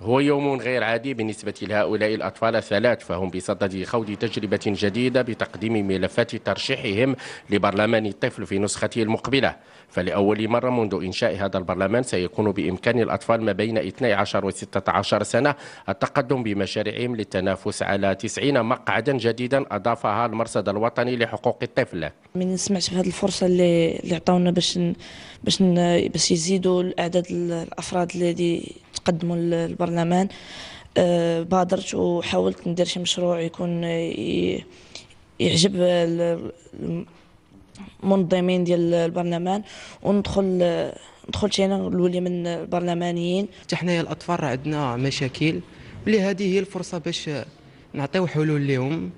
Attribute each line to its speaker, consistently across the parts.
Speaker 1: هو يوم غير عادي بالنسبة لهؤلاء الأطفال الثلاث فهم بصدد خوض تجربة جديدة بتقديم ملفات ترشيحهم لبرلمان الطفل في نسخته المقبلة فلأول مرة منذ إنشاء هذا البرلمان سيكون بإمكان الأطفال ما بين 12 و 16 سنة التقدم بمشاريعهم للتنافس على 90 مقعدا جديدا أضافها المرصد الوطني لحقوق الطفل
Speaker 2: من سمعت في هذه الفرصة اللي عطاونا باش باش باش يزيدوا الأعداد الأفراد الذي نقدمه للبرلمان أه، بادرت وحاولت ندير شي مشروع يكون يعجب المنظمين ديال البرلمان وندخل ندخل تينا نولي من البرلمانيين حتى حنايا الاطفال
Speaker 3: راه عندنا مشاكل اللي هذه هي الفرصه باش نعطيو حلول لهم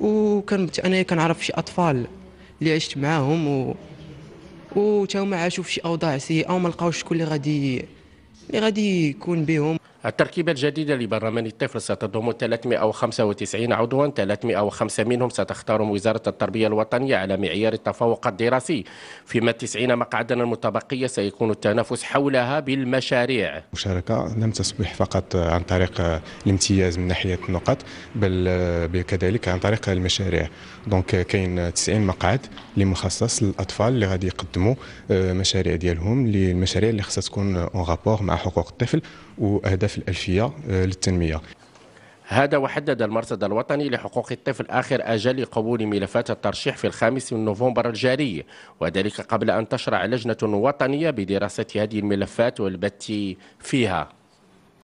Speaker 3: وكان انا كنعرف شي اطفال اللي عشت معاهم و وتاو عاشوا في شي اوضاع سيئه وما لقاوش شكون اللي غادي اللي غادي يكون بهم
Speaker 1: التركيبة الجديدة لبرلمان الطفل ستضم 395 عضوا 305 منهم ستختارهم وزارة التربية الوطنية على معيار التفوق الدراسي فيما 90 مقعدا المتبقية سيكون التنافس حولها بالمشاريع
Speaker 4: المشاركة لم تصبح فقط عن طريق الامتياز من ناحية النقط بل كذلك عن طريق المشاريع دونك كاين 90 مقعد اللي مخصص للاطفال اللي غادي يقدموا آه، مشاريع ديالهم للمشاريع اللي خصها تكون اون رابور مع حقوق الطفل واهداف في الألفية آه، للتنمية
Speaker 1: هذا وحدد المرصد الوطني لحقوق الطفل آخر أجل لقبول ملفات الترشيح في الخامس من نوفمبر الجاري وذلك قبل أن تشرع لجنة وطنية بدراسة هذه الملفات والبت فيها